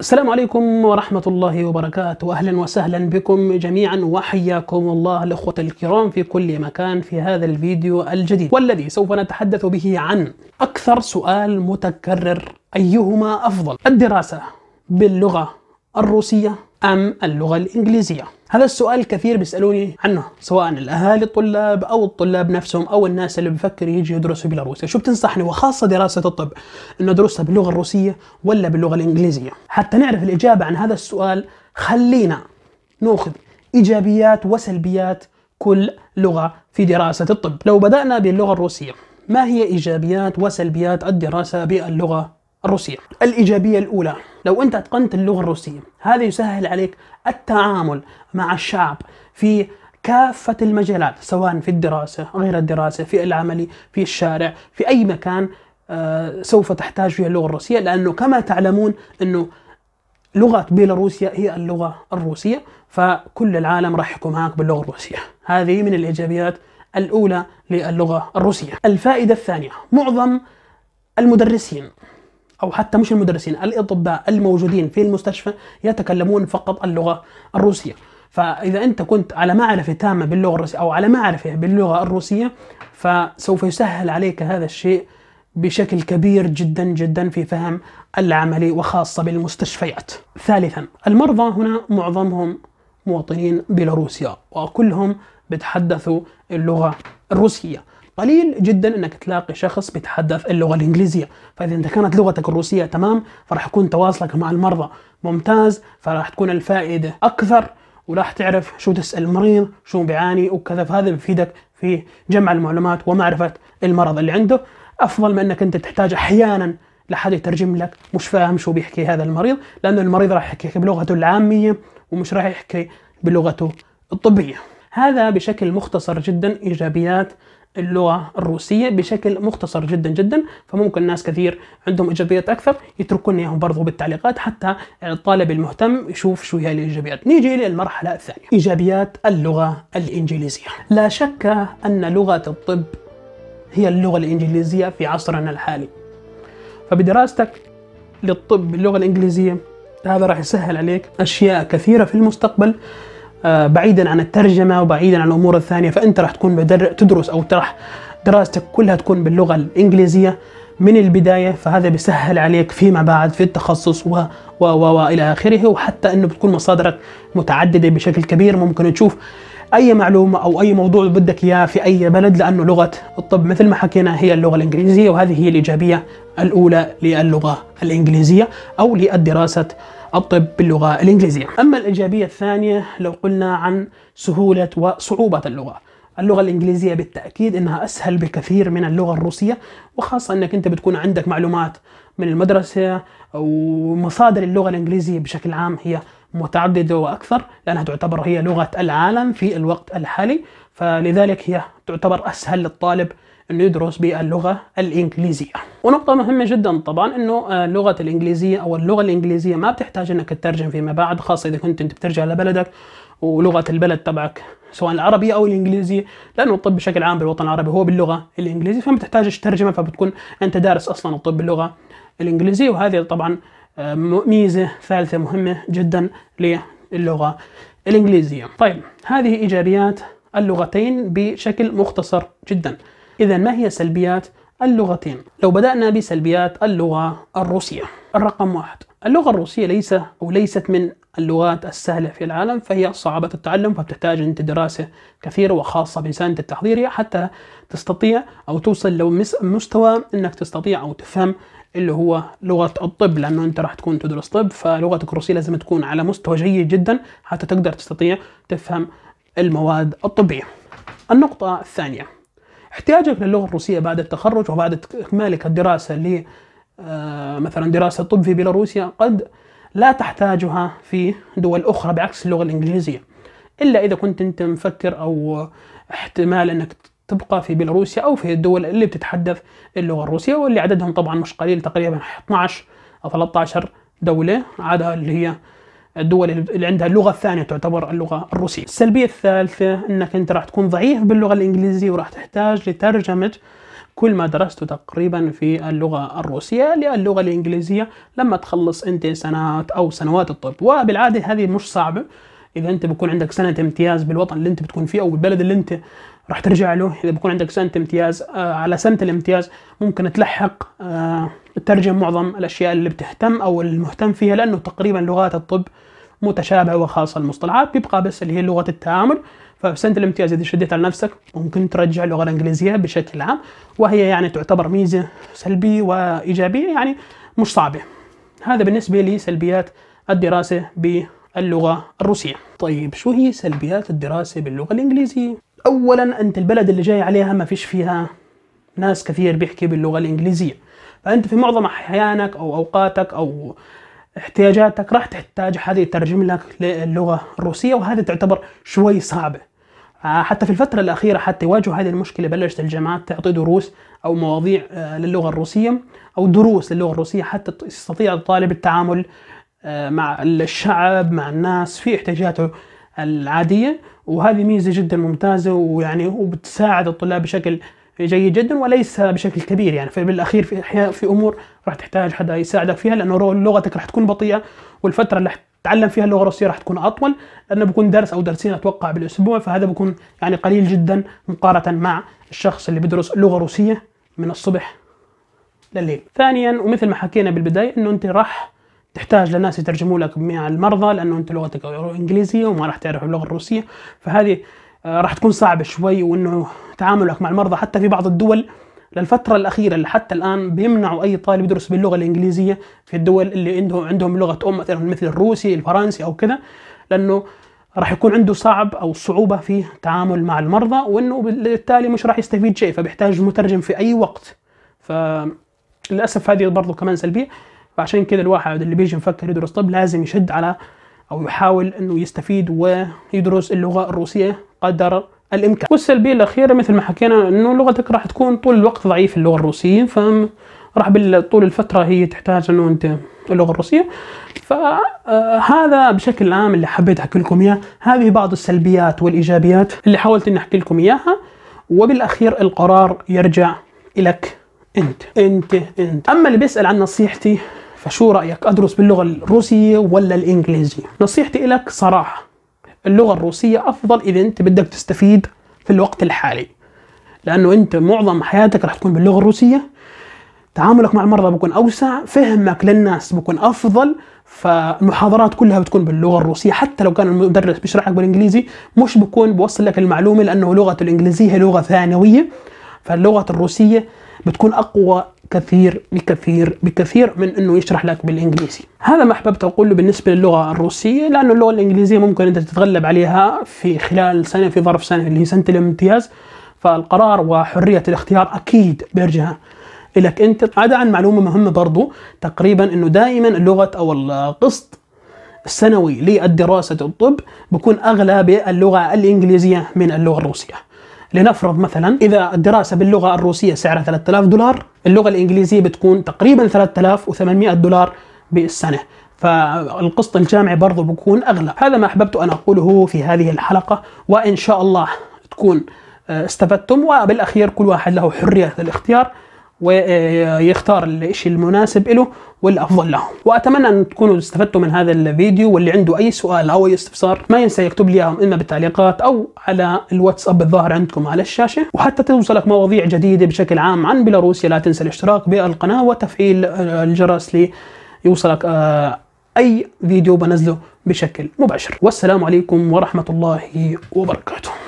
السلام عليكم ورحمة الله وبركاته أهلا وسهلا بكم جميعا وحياكم الله الأخوة الكرام في كل مكان في هذا الفيديو الجديد والذي سوف نتحدث به عن أكثر سؤال متكرر أيهما أفضل الدراسة باللغة الروسية أم اللغة الإنجليزية هذا السؤال كثير بيسالوني عنه سواء الاهالي الطلاب او الطلاب نفسهم او الناس اللي بفكر يجي يدرس في بيلاروسيا شو بتنصحني وخاصه دراسه الطب انه ادرسها باللغه الروسيه ولا باللغه الانجليزيه حتى نعرف الاجابه عن هذا السؤال خلينا ناخذ ايجابيات وسلبيات كل لغه في دراسه الطب لو بدانا باللغه الروسيه ما هي ايجابيات وسلبيات الدراسه باللغه الروسية الإيجابية الأولى لو أنت أتقنت اللغة الروسية هذا يسهل عليك التعامل مع الشعب في كافة المجالات سواء في الدراسة غير الدراسة في العمل في الشارع في أي مكان آه، سوف تحتاج فيها اللغة الروسية لأنه كما تعلمون أنه لغة بيلاروسيا هي اللغة الروسية فكل العالم راح معك باللغة الروسية هذه من الإيجابيات الأولى للغة الروسية الفائدة الثانية معظم المدرسين أو حتى مش المدرسين الأطباء الموجودين في المستشفى يتكلمون فقط اللغة الروسية فإذا أنت كنت على معرفة تامة باللغة الروسية أو على معرفة باللغة الروسية فسوف يسهل عليك هذا الشيء بشكل كبير جدا جدا في فهم العملي وخاصة بالمستشفيات ثالثا المرضى هنا معظمهم مواطنين بيلاروسيا وكلهم بتحدثوا اللغة الروسية قليل جدا انك تلاقي شخص بيتحدث اللغه الانجليزيه فاذا انت كانت لغتك الروسيه تمام فراح يكون تواصلك مع المرضى ممتاز فراح تكون الفائده اكثر وراح تعرف شو تسال المريض شو بيعاني وكذا فهذا بيفيدك في جمع المعلومات ومعرفه المرض اللي عنده افضل من انك انت تحتاج احيانا لحد يترجم لك مش فاهم شو بيحكي هذا المريض لانه المريض راح يحكي بلغته العاميه ومش راح يحكي بلغته الطبيه هذا بشكل مختصر جدا ايجابيات اللغة الروسية بشكل مختصر جدا جدا فممكن ناس كثير عندهم إيجابيات أكثر يتركون إياهم برضو بالتعليقات حتى الطالب المهتم يشوف شو هي الإيجابيات نيجي للمرحلة الثانية إيجابيات اللغة الإنجليزية لا شك أن لغة الطب هي اللغة الإنجليزية في عصرنا الحالي فبدراستك للطب باللغة الإنجليزية هذا راح يسهل عليك أشياء كثيرة في المستقبل آه، بعيدا عن الترجمه وبعيدا عن الامور الثانيه فانت راح تكون تدرس او راح دراستك كلها تكون باللغه الانجليزيه من البدايه فهذا بيسهل عليك فيما بعد في التخصص و و و الى اخره وحتى انه بتكون مصادرك متعدده بشكل كبير ممكن تشوف اي معلومه او اي موضوع بدك اياه في اي بلد لانه لغه الطب مثل ما حكينا هي اللغه الانجليزيه وهذه هي الايجابيه الاولى للغه الانجليزيه او لدراسه الطب باللغه الانجليزيه. اما الايجابيه الثانيه لو قلنا عن سهوله وصعوبه اللغه. اللغة الإنجليزية بالتأكيد إنها أسهل بكثير من اللغة الروسية وخاصة إنك أنت بتكون عندك معلومات من المدرسة ومصادر اللغة الإنجليزية بشكل عام هي متعددة وأكثر لأنها تعتبر هي لغة العالم في الوقت الحالي فلذلك هي تعتبر أسهل للطالب انه يدرس باللغه الانجليزيه. ونقطه مهمه جدا طبعا انه اللغه آه، الانجليزيه او اللغه الانجليزيه ما بتحتاج انك تترجم فيما بعد خاصه اذا كنت انت بترجع لبلدك ولغه البلد تبعك سواء العربيه او الانجليزيه لانه الطب بشكل عام بالوطن العربي هو باللغه الانجليزيه فما بتحتاجش ترجمه فبتكون انت دارس اصلا الطب باللغه الانجليزيه وهذه طبعا ميزة ثالثة مهمة جدا للغة الإنجليزية طيب هذه إيجابيات اللغتين بشكل مختصر جدا إذا ما هي سلبيات اللغتين لو بدأنا بسلبيات اللغة الروسية الرقم واحد اللغة الروسية ليس أو ليست من اللغات السهلة في العالم فهي صعبة التعلم فبتحتاج أنت دراسة كثيرة وخاصة بسنة التحضيرية حتى تستطيع أو توصل لمستوى أنك تستطيع أو تفهم اللي هو لغه الطب لانه انت راح تكون تدرس طب فلغتك الروسيه لازم تكون على مستوى جيد جدا حتى تقدر تستطيع تفهم المواد الطبيه. النقطه الثانيه احتياجك للغه الروسيه بعد التخرج وبعد اكمالك الدراسه ل آه، مثلا دراسه طب في بيلاروسيا قد لا تحتاجها في دول اخرى بعكس اللغه الانجليزيه. الا اذا كنت انت مفكر او احتمال انك تبقى في بيلاروسيا أو في الدول اللي بتتحدث اللغة الروسية واللي عددهم طبعا مش قليل تقريبا 12 أو 13 دولة عادها اللي هي الدول اللي عندها اللغه الثانيه تعتبر اللغه الروسيه. السلبيه الثالثه انك انت راح تكون ضعيف باللغه الانجليزيه وراح تحتاج لترجمه كل ما درسته تقريبا في اللغه الروسيه للغه الانجليزيه لما تخلص انت سنوات او سنوات الطب، وبالعاده هذه مش صعبه اذا انت بكون عندك سنه امتياز بالوطن اللي انت بتكون فيه او بالبلد اللي انت راح ترجع له اذا بكون عندك سنه امتياز آه، على سنه الامتياز ممكن تلحق آه، تترجم معظم الاشياء اللي بتهتم او المهتم فيها لانه تقريبا لغات الطب متشابهه وخاصه المصطلحات بيبقى بس اللي هي لغه التعامل فسنه الامتياز اذا شديت على نفسك ممكن ترجع اللغه الانجليزيه بشكل عام وهي يعني تعتبر ميزه سلبيه وايجابيه يعني مش صعبه هذا بالنسبه لسلبيات الدراسه باللغه الروسيه طيب شو هي سلبيات الدراسه باللغه الانجليزيه اولا انت البلد اللي جاي عليها ما فيش فيها ناس كثير بيحكي باللغه الانجليزيه فانت في معظم احيانك او اوقاتك او احتياجاتك راح تحتاج حد يترجم لك للغه الروسيه وهذه تعتبر شوي صعبه آه، حتى في الفترة الأخيرة حتى يواجهوا هذه المشكلة بلشت الجامعات تعطي دروس أو مواضيع آه، للغة الروسية أو دروس للغة الروسية حتى يستطيع الطالب التعامل آه، مع الشعب مع الناس في احتياجاته العاديه وهذه ميزه جدا ممتازه ويعني وبتساعد الطلاب بشكل جيد جدا وليس بشكل كبير يعني فبالاخير في احيان في امور راح تحتاج حدا يساعدك فيها لانه لغتك راح تكون بطيئه والفتره اللي تتعلم فيها اللغه الروسيه راح تكون اطول لانه بكون درس او درسين اتوقع بالاسبوع فهذا بكون يعني قليل جدا مقارنه مع الشخص اللي بيدرس لغه روسيه من الصبح لليل. ثانيا ومثل ما حكينا بالبدايه انه انت راح تحتاج لناس يترجموا لك مع المرضى لانه انت لغتك انجليزيه وما راح تعرف اللغه الروسيه فهذه آه، راح تكون صعبه شوي وانه تعاملك مع المرضى حتى في بعض الدول للفترة الأخيرة اللي حتى الآن بيمنعوا أي طالب يدرس باللغة الإنجليزية في الدول اللي عندهم عندهم لغة أم مثلا مثل الروسي الفرنسي أو كذا لأنه راح يكون عنده صعب أو صعوبة في التعامل مع المرضى وإنه بالتالي مش راح يستفيد شيء فبيحتاج مترجم في أي وقت فللأسف هذه برضه كمان سلبية فعشان كده الواحد اللي بيجي مفكر يدرس طب لازم يشد على او يحاول انه يستفيد ويدرس اللغه الروسيه قدر الامكان والسلبيه الاخيره مثل ما حكينا انه لغتك راح تكون طول الوقت ضعيف اللغه الروسيه ف راح طول الفتره هي تحتاج انه انت اللغه الروسيه فهذا آه، بشكل عام اللي حبيت احكي لكم اياه هذه بعض السلبيات والايجابيات اللي حاولت اني احكي لكم اياها وبالاخير القرار يرجع لك انت انت انت اما اللي بيسال عن نصيحتي فشو رأيك أدرس باللغة الروسية ولا الإنجليزية؟ نصيحتي لك صراحة اللغة الروسية أفضل إذا أنت بدك تستفيد في الوقت الحالي لأنه أنت معظم حياتك رح تكون باللغة الروسية تعاملك مع المرضى بكون أوسع فهمك للناس بكون أفضل فالمحاضرات كلها بتكون باللغة الروسية حتى لو كان المدرس بيشرح لك بالإنجليزي مش بكون بوصل لك المعلومة لأنه لغته الإنجليزية هي لغة ثانوية فاللغة الروسية بتكون أقوى كثير بكثير بكثير من انه يشرح لك بالانجليزي هذا ما احببت اقوله بالنسبه للغه الروسيه لانه اللغه الانجليزيه ممكن انت تتغلب عليها في خلال سنه في ظرف سنه اللي هي سنه الامتياز فالقرار وحريه الاختيار اكيد بيرجع لك انت عدا عن معلومه مهمه برضو تقريبا انه دائما اللغه او القسط السنوي للدراسة الطب بكون أغلى باللغة الإنجليزية من اللغة الروسية لنفرض مثلا إذا الدراسة باللغة الروسية سعرها 3000 دولار اللغه الانجليزيه بتكون تقريبا 3800 دولار بالسنه فالقسط الجامعي برضه بكون اغلى هذا ما احببت ان اقوله في هذه الحلقه وان شاء الله تكون آه، استفدتم وبالاخير كل واحد له حريه الاختيار ويختار الشيء المناسب له والافضل له واتمنى ان تكونوا استفدتوا من هذا الفيديو واللي عنده اي سؤال او اي استفسار ما ينسى يكتب لي اياهم اما بالتعليقات او على الواتساب الظاهر عندكم على الشاشه وحتى توصلك مواضيع جديده بشكل عام عن بيلاروسيا لا تنسى الاشتراك بالقناه وتفعيل الجرس ليوصلك آه، اي فيديو بنزله بشكل مباشر والسلام عليكم ورحمه الله وبركاته